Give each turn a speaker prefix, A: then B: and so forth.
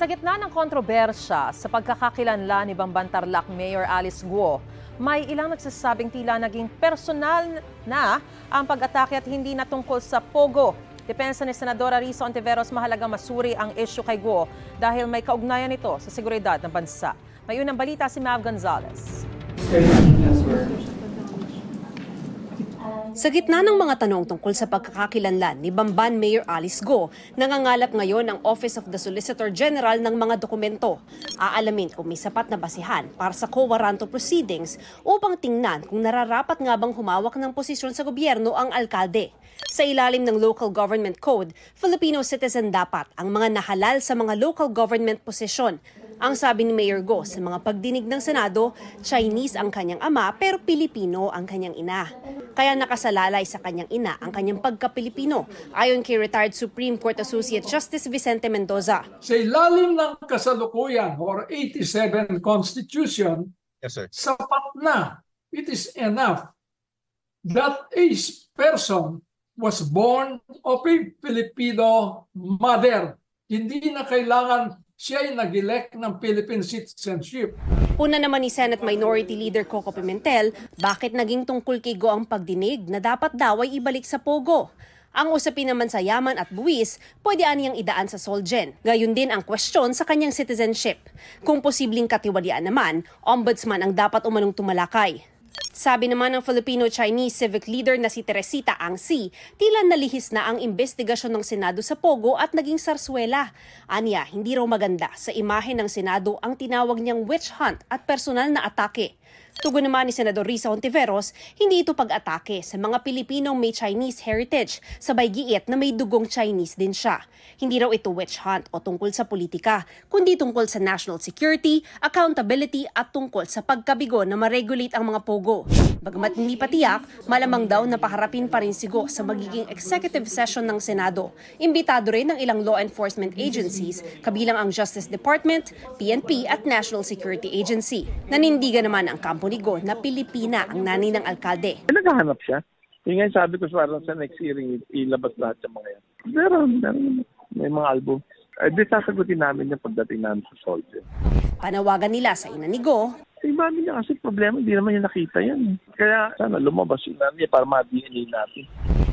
A: Sa gitna ng kontrobersya sa pagkakakilanla ni Bamban Tarlac Mayor Alice Guo, may ilang nagsasabing tila naging personal na ang pag-atake at hindi na tungkol sa Pogo. Depensa ni Senadora Risa Ontiveros mahalaga masuri ang issue kay Guo dahil may kaugnayan ito sa seguridad ng bansa. May unang balita si Mav Gonzalez. Sa gitna ng mga tanong tungkol sa pagkakakilanlan ni Bamban Mayor Alice Go, nangangalap ngayon ang Office of the Solicitor General ng mga dokumento. Aalamin kung may sapat na basihan para sa co warranto proceedings upang tingnan kung nararapat nga bang humawak ng posisyon sa gobyerno ang alkalde. Sa ilalim ng Local Government Code, Filipino citizen dapat ang mga nahalal sa mga local government position ang sabi ni Mayor Go sa mga pagdinig ng Senado, Chinese ang kanyang ama pero Pilipino ang kanyang ina. Kaya nakasalalay sa kanyang ina ang kanyang pagka-Pilipino ayon kay retired Supreme Court Associate Justice Vicente Mendoza.
B: Sa ilalim ng kasalukuyan or 87 Constitution, yes, sir. sapat na. It is enough that a person was born of a Filipino mother. Hindi na kailangan siya ay nag-elect ng Philippine citizenship.
A: Una naman ni Senate Minority Leader Coco Pimentel, bakit naging tungkol kay Go ang pagdinig na dapat daw ay ibalik sa Pogo? Ang usapin naman sa yaman at buwis, pwede aniyang idaan sa Solgen. Gayun din ang question sa kanyang citizenship. Kung posibleng katiwalian naman, ombudsman ang dapat umanong tumalakay. Sabi naman ng Filipino-Chinese civic leader na si Teresita Ang Si, tila nalihis na ang investigasyon ng Senado sa Pogo at naging sarswela. Anya, hindi raw maganda sa imahe ng Senado ang tinawag niyang witch hunt at personal na atake. Tugon naman ni Senador Risa Ontiveros, hindi ito pag-atake sa mga Pilipinong may Chinese heritage, sabay giit na may dugong Chinese din siya. Hindi raw ito witch hunt o tungkol sa politika, kundi tungkol sa national security, accountability at tungkol sa pagkabigo na ma-regulate ang mga pogo. Bagamat hindi patiyak, malamang daw na paharapin pa rin sigo sa magiging executive session ng Senado. Imbitado rin ng ilang law enforcement agencies, kabilang ang Justice Department, PNP at National Security Agency. Nanindigan naman ang kampo ni Go na Pilipina ang nani ng alkalde. Naghahanap siya. Yung sabi ko parang sa next
B: hearing, ilabas lahat yung mga yan. Meron, Pero may mga album. Eh, di sasagutin namin yung pagdating namin sa soldier.
A: Panawagan nila sa ina ni Go
B: Si eh, mami niya kasi problema, hindi naman niya nakita yan. Kaya sana lumabas yung nanay para ma-DNA natin.